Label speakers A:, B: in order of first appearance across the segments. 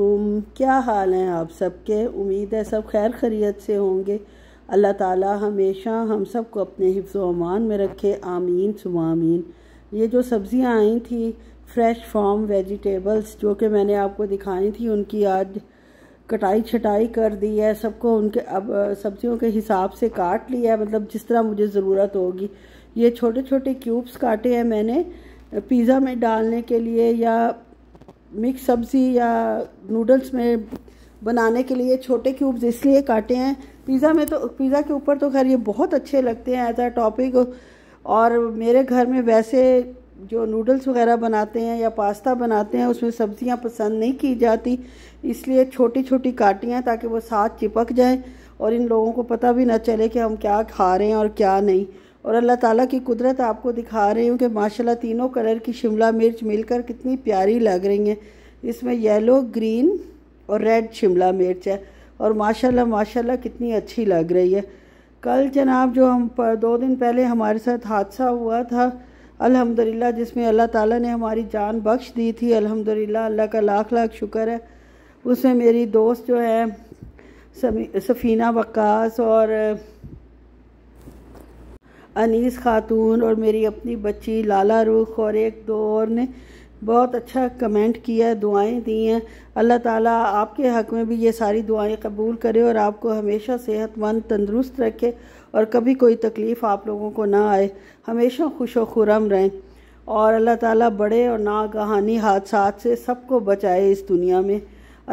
A: अलैकुम क्या हाल हैं आप सबके उम्मीद है सब खैर खरीत से होंगे अल्लाह ताला हमेशा हम सब को अपने हिफ्ज़ अमान में रखे आमीन सुमामीन ये जो सब्ज़ियाँ आई थी फ्रेश फॉर्म वेजिटेबल्स जो कि मैंने आपको दिखाई थी उनकी आज कटाई छटाई कर दी है सबको उनके अब सब्जियों के हिसाब से काट लिया है मतलब जिस तरह मुझे ज़रूरत होगी ये छोटे छोटे क्यूब्स काटे हैं मैंने पिज़्ज़ा में डालने के लिए या मिक्स सब्ज़ी या नूडल्स में बनाने के लिए छोटे क्यूब्स इसलिए काटे हैं पिज़्ज़ा में तो पिज़्ज़ा के ऊपर तो खैर ये बहुत अच्छे लगते हैं एज आ टॉपिक और मेरे घर में वैसे जो नूडल्स वगैरह बनाते हैं या पास्ता बनाते हैं उसमें सब्ज़ियाँ पसंद नहीं की जाती इसलिए छोटी छोटी काटियाँ ताकि वो साथ चिपक जाए और इन लोगों को पता भी ना चले कि हम क्या खा रहे हैं और क्या नहीं और अल्लाह ताला की कुदरत आपको दिखा रही हूँ कि माशाल्लाह तीनों कलर की शिमला मिर्च मिलकर कितनी प्यारी लग रही हैं इसमें येलो ग्रीन और रेड शिमला मिर्च है और माशाल्लाह माशाल्लाह कितनी अच्छी लग रही है कल जनाब जो हम पर दो दिन पहले हमारे साथ हादसा हुआ था अल्हम्दुलिल्लाह जिसमें अल्लाह ताला ने हमारी जान बख्श दी थी अल्हम्दुलिल्लाह अल्लाह का लाख लाख शुक्र है उसमें मेरी दोस्त जो है सफीना वक्स और अनीस खातून और मेरी अपनी बच्ची लाला रुख और एक दो और ने बहुत अच्छा कमेंट किया दुआएं दी हैं अल्लाह ताला आपके हक में भी ये सारी दुआएं कबूल करे और आपको हमेशा सेहतमंद तंदुरुस्त रखे और कभी कोई तकलीफ़ आप लोगों को ना आए हमेशा खुश व खुरम रहें और अल्लाह ताला बड़े और नागहानी हादसा से सबको बचाए इस दुनिया में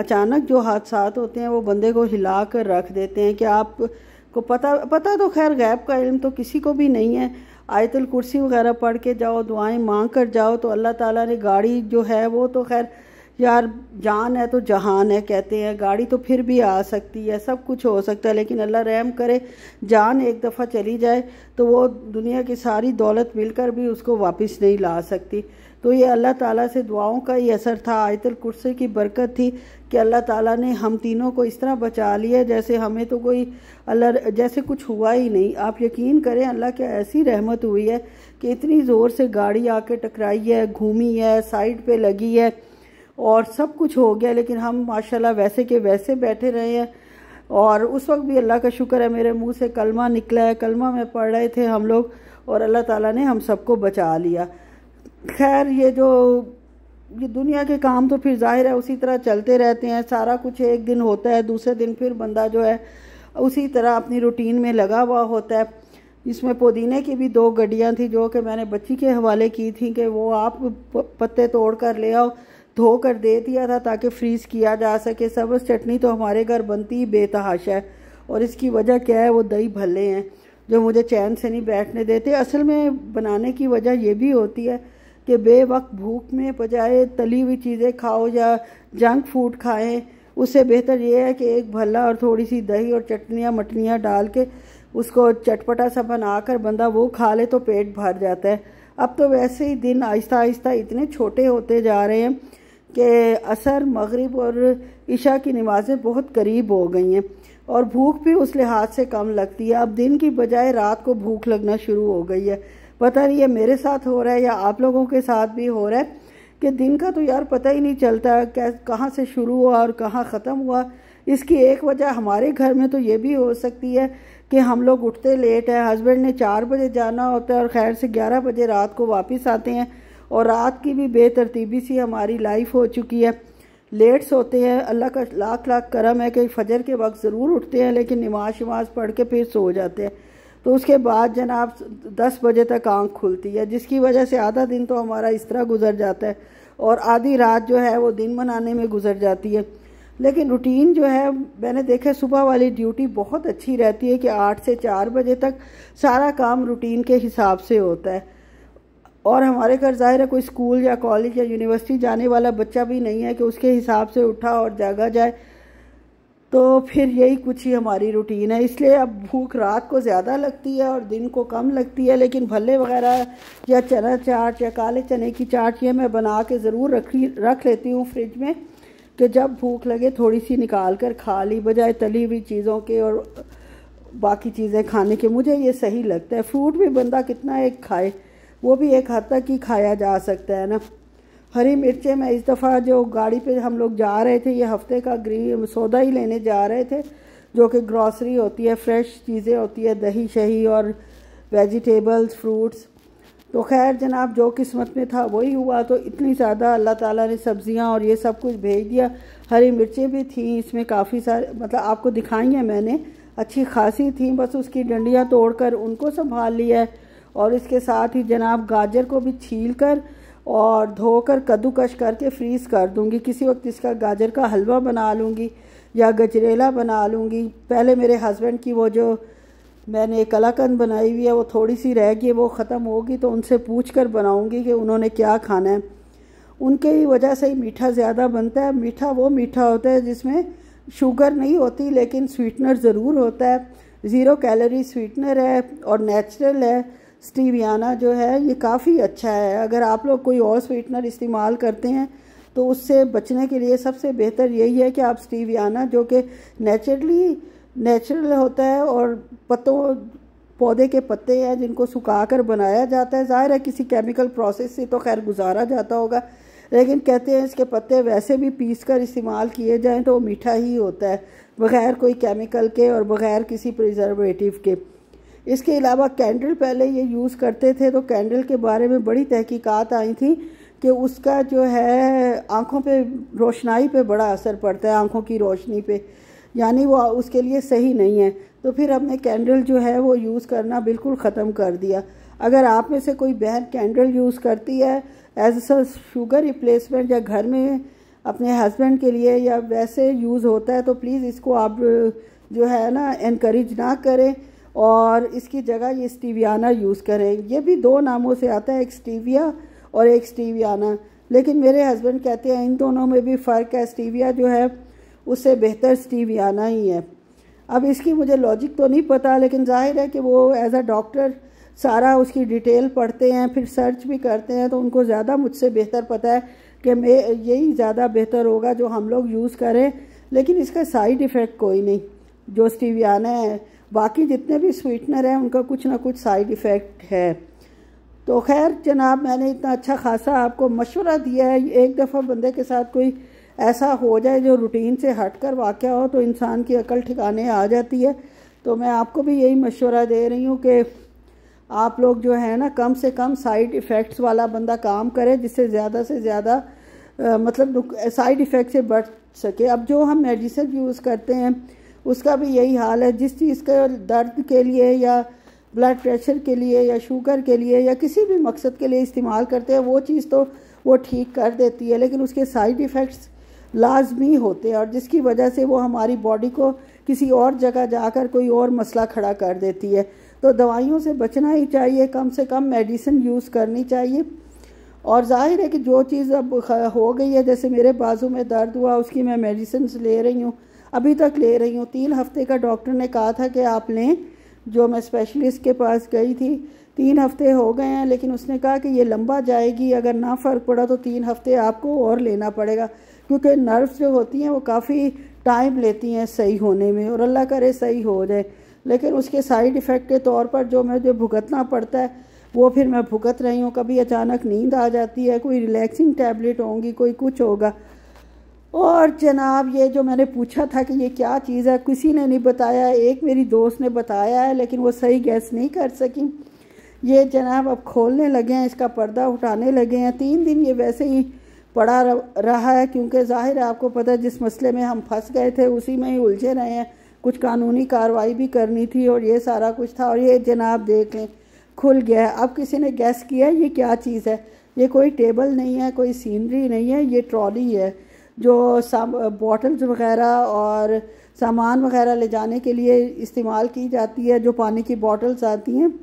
A: अचानक जो हादसा होते हैं वो बंदे को हिला कर रख देते हैं कि आप को पता पता तो खैर गैब का इल्म तो किसी को भी नहीं है आयतुल कुर्सी वगैरह पढ़ के जाओ दुआएं मांग कर जाओ तो अल्लाह ताला ने गाड़ी जो है वो तो खैर यार जान है तो जहान है कहते हैं गाड़ी तो फिर भी आ सकती है सब कुछ हो सकता है लेकिन अल्लाह रहम करे जान एक दफ़ा चली जाए तो वो दुनिया की सारी दौलत मिलकर भी उसको वापस नहीं ला सकती तो ये अल्लाह ताला से दुआओं का ही असर था आयतल कुर्से की बरकत थी कि अल्लाह ताला ने हम तीनों को इस तरह बचा लिया जैसे हमें तो कोई अल्लाह जैसे कुछ हुआ ही नहीं आप यकीन करें अल्लाह के ऐसी रहमत हुई है कि इतनी ज़ोर से गाड़ी आके टकराई है घूमी है साइड पे लगी है और सब कुछ हो गया लेकिन हम माशाल्लाह वैसे के वैसे बैठे रहे हैं और उस वक्त भी अल्लाह का शुक्र है मेरे मुंह से कलमा निकला है कलमा में पढ़ रहे थे हम लोग और अल्लाह ताला ने हम सबको बचा लिया खैर ये जो ये दुनिया के काम तो फिर जाहिर है उसी तरह चलते रहते हैं सारा कुछ एक दिन होता है दूसरे दिन फिर बंदा जो है उसी तरह अपनी रूटीन में लगा हुआ होता है इसमें पुदीने की भी दो गड्डियाँ थी जो कि मैंने बच्ची के हवाले की थी कि वो आप पत्ते तोड़ कर ले आओ धो कर दे दिया था ताकि फ्रीज़ किया जा सके सब्ज़ चटनी तो हमारे घर बनती ही बेतहाशा है और इसकी वजह क्या है वो दही भले हैं जो मुझे चैन से नहीं बैठने देते असल में बनाने की वजह ये भी होती है कि बेवक्त भूख में बजाए तली हुई चीज़ें खाओ या जंक फूड खाएं उससे बेहतर ये है कि एक भला और थोड़ी सी दही और चटनियाँ मटनियाँ डाल के उसको चटपटा सा बना कर बंदा वो खा ले तो पेट भर जाता है अब तो वैसे ही दिन आहिस्ता आहिस्ता इतने छोटे होते जा रहे हैं कि असर मगरिब और इशा की नमाज़ें बहुत करीब हो गई हैं और भूख भी उस लिहाज से कम लगती है अब दिन की बजाय रात को भूख लगना शुरू हो गई है पता नहीं ये मेरे साथ हो रहा है या आप लोगों के साथ भी हो रहा है कि दिन का तो यार पता ही नहीं चलता कै कहाँ से शुरू हुआ और कहाँ ख़त्म हुआ इसकी एक वजह हमारे घर में तो ये भी हो सकती है कि हम लोग उठते लेट हैं हस्बैंड ने चार बजे जाना होता है और खैर से ग्यारह बजे रात को वापस आते हैं और रात की भी बेतरतीबी सी हमारी लाइफ हो चुकी है लेट सोते हैं अल्लाह का लाख लाख करम है कि फजर के वक्त ज़रूर उठते हैं लेकिन नमाज शमाज पढ़ के फिर सो जाते हैं तो उसके बाद जनाब दस बजे तक आँख खुलती है जिसकी वजह से आधा दिन तो हमारा इस तरह गुजर जाता है और आधी रात जो है वो दिन मनाने में गुजर जाती है लेकिन रूटीन जो है मैंने देखा सुबह वाली ड्यूटी बहुत अच्छी रहती है कि आठ से चार बजे तक सारा काम रूटीन के हिसाब से होता है और हमारे घर जाहिर है कोई स्कूल या कॉलेज या यूनिवर्सिटी जाने वाला बच्चा भी नहीं है कि उसके हिसाब से उठा और जागा जाए तो फिर यही कुछ ही हमारी रूटीन है इसलिए अब भूख रात को ज़्यादा लगती है और दिन को कम लगती है लेकिन भल्ले वगैरह या चना चाट या काले चने की चाट ये मैं बना के ज़रूर रखी रख लेती हूँ फ्रिज में कि जब भूख लगे थोड़ी सी निकाल कर खा ली बजाय तली हुई चीज़ों के और बाकी चीज़ें खाने के मुझे ये सही लगता है फ्रूट भी बंदा कितना एक खाए वो भी एक हद तक ही खाया जा सकता है ना हरी मिर्चें मैं इस दफ़ा जो गाड़ी पे हम लोग जा रहे थे ये हफ्ते का ग्री सौदा ही लेने जा रहे थे जो कि ग्रॉसरी होती है फ्रेश चीज़ें होती है दही शही और वेजिटेबल्स फ्रूट्स तो खैर जनाब जो किस्मत में था वही हुआ तो इतनी ज़्यादा अल्लाह ताला ने सब्ज़ियाँ और ये सब कुछ भेज दिया हरी मिर्चें भी थी इसमें काफ़ी सारे मतलब आपको दिखाई हैं मैंने अच्छी खासी थी बस उसकी डंडियाँ तोड़कर उनको संभाल लिया है और इसके साथ ही जनाब गाजर को भी छील कर और धोकर कद्दूकश करके फ्रीज़ कर दूंगी किसी वक्त इसका गाजर का हलवा बना लूँगी या गजरेला बना लूँगी पहले मेरे हस्बैंड की वो जो मैंने कलाकंद बनाई हुई है वो थोड़ी सी रह गई वो ख़त्म होगी तो उनसे पूछ कर बनाऊँगी कि उन्होंने क्या खाना है उनके ही वजह से ही मीठा ज़्यादा बनता है मीठा वो मीठा होता है जिसमें शुगर नहीं होती लेकिन स्वीटनर ज़रूर होता है ज़ीरो कैलोरी स्वीटनर है और नेचुरल है स्टीवियाना जो है ये काफ़ी अच्छा है अगर आप लोग कोई और स्वीटनर इस्तेमाल करते हैं तो उससे बचने के लिए सबसे बेहतर यही है कि आप स्टीवियाना जो कि नेचुरली नेचुरल होता है और पत्तों पौधे के पत्ते हैं जिनको सुखा कर बनाया जाता है ज़ाहिर है किसी केमिकल प्रोसेस से तो खैर गुजारा जाता होगा लेकिन कहते हैं इसके पत्ते वैसे भी पीस कर इस्तेमाल किए जाएँ तो वो मीठा ही होता है बग़ैर कोई केमिकल के और बग़ैर किसी प्रिजर्वेटिव के इसके अलावा कैंडल पहले ये यूज़ करते थे तो कैंडल के बारे में बड़ी तहकीकात आई थी कि उसका जो है आँखों पे रोशनाई पे बड़ा असर पड़ता है आँखों की रोशनी पे यानी वो उसके लिए सही नहीं है तो फिर हमने कैंडल जो है वो यूज़ करना बिल्कुल ख़त्म कर दिया अगर आप में से कोई बहन कैंडल यूज़ करती है एज अ शुगर रिप्लेसमेंट या घर में अपने हस्बैंड के लिए या वैसे यूज़ होता है तो प्लीज़ इसको आप जो है ना इनक्रेज ना करें और इसकी जगह ये स्टीवियाना यूज़ करें ये भी दो नामों से आता है एक स्टीविया और एक स्टीवियाना लेकिन मेरे हस्बैंड कहते हैं इन दोनों में भी फ़र्क है स्टीविया जो है उससे बेहतर स्टीवियाना ही है अब इसकी मुझे लॉजिक तो नहीं पता लेकिन जाहिर है कि वो एज अ डॉक्टर सारा उसकी डिटेल पढ़ते हैं फिर सर्च भी करते हैं तो उनको ज़्यादा मुझसे बेहतर पता है कि मैं यही ज़्यादा बेहतर होगा जो हम लोग यूज़ करें लेकिन इसका साइड इफ़ेक्ट कोई नहीं जो स्टीवियाना है बाकी जितने भी स्वीटनर हैं उनका कुछ ना कुछ साइड इफ़ेक्ट है तो खैर जनाब मैंने इतना अच्छा खासा आपको मशवरा दिया है एक दफ़ा बंदे के साथ कोई ऐसा हो जाए जो रूटीन से हट कर वाक़ हो तो इंसान की अकल ठिकाने आ जाती है तो मैं आपको भी यही मशवरा दे रही हूँ कि आप लोग जो है ना कम से कम साइड इफ़ेक्ट्स वाला बंदा काम करे जिससे ज़्यादा से ज़्यादा मतलब साइड इफ़ेक्ट से बच सके अब जो हम मेडिसिन यूज़ करते हैं उसका भी यही हाल है जिस चीज़ के दर्द के लिए या ब्लड प्रेशर के लिए या शुगर के लिए या किसी भी मकसद के लिए इस्तेमाल करते हैं वो चीज़ तो वो ठीक कर देती है लेकिन उसके साइड इफ़ेक्ट्स लाजमी होते हैं और जिसकी वजह से वो हमारी बॉडी को किसी और जगह जाकर कोई और मसला खड़ा कर देती है तो दवाइयों से बचना ही चाहिए कम से कम मेडिसिन यूज़ करनी चाहिए और जाहिर है कि जो चीज़ अब हो गई है जैसे मेरे बाजू में दर्द हुआ उसकी मैं मेडिसिन ले रही हूँ अभी तक ले रही हूँ तीन हफ्ते का डॉक्टर ने कहा था कि आप लें जो मैं स्पेशलिस्ट के पास गई थी तीन हफ्ते हो गए हैं लेकिन उसने कहा कि ये लंबा जाएगी अगर ना फ़र्क पड़ा तो तीन हफ्ते आपको और लेना पड़ेगा क्योंकि नर्व्स जो होती हैं वो काफ़ी टाइम लेती हैं सही होने में और अल्लाह करे सही हो जाए लेकिन उसके साइड इफ़ेक्ट के तौर पर जो मुझे भुगतना पड़ता है वो फिर मैं भुगत रही हूँ कभी अचानक नींद आ जाती है कोई रिलैक्सिंग टैबलेट होंगी कोई कुछ होगा और जनाब ये जो मैंने पूछा था कि ये क्या चीज़ है किसी ने नहीं बताया एक मेरी दोस्त ने बताया है लेकिन वो सही गैस नहीं कर सकी ये जनाब अब खोलने लगे हैं इसका पर्दा उठाने लगे हैं तीन दिन ये वैसे ही पड़ा रहा है क्योंकि जाहिर है आपको पता है जिस मसले में हम फंस गए थे उसी में ही उलझे रहे हैं कुछ कानूनी कार्रवाई भी करनी थी और ये सारा कुछ था और ये जनाब देख लें खुल गया है अब किसी ने गैस किया ये क्या चीज़ है ये कोई टेबल नहीं है कोई सीनरी नहीं है ये ट्रॉली है जो बॉटल्स वगैरह और सामान वगैरह ले जाने के लिए इस्तेमाल की जाती है जो पानी की बॉटल्स आती हैं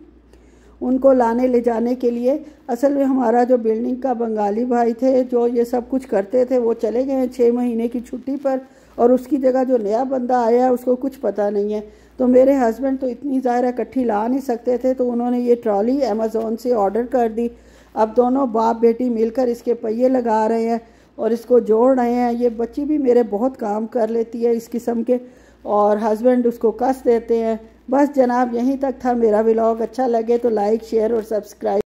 A: उनको लाने ले जाने के लिए असल में हमारा जो बिल्डिंग का बंगाली भाई थे जो ये सब कुछ करते थे वो चले गए हैं छः महीने की छुट्टी पर और उसकी जगह जो नया बंदा आया है उसको कुछ पता नहीं है तो मेरे हस्बैंड तो इतनी ज़ाहिर इकट्ठी ला नहीं सकते थे तो उन्होंने ये ट्रॉली अमेज़ोन से ऑर्डर कर दी अब दोनों बाप बेटी मिलकर इसके पहिए लगा रहे हैं और इसको जोड़ रहे हैं ये बच्ची भी मेरे बहुत काम कर लेती है इस किस्म के और हस्बैंड उसको कस देते हैं बस जनाब यहीं तक था मेरा व्लॉग अच्छा लगे तो लाइक शेयर और सब्सक्राइब